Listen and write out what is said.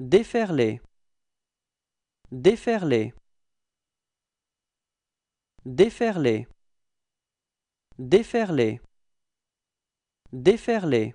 Déferler. Déferler. Déferler. Déferler. Déferler.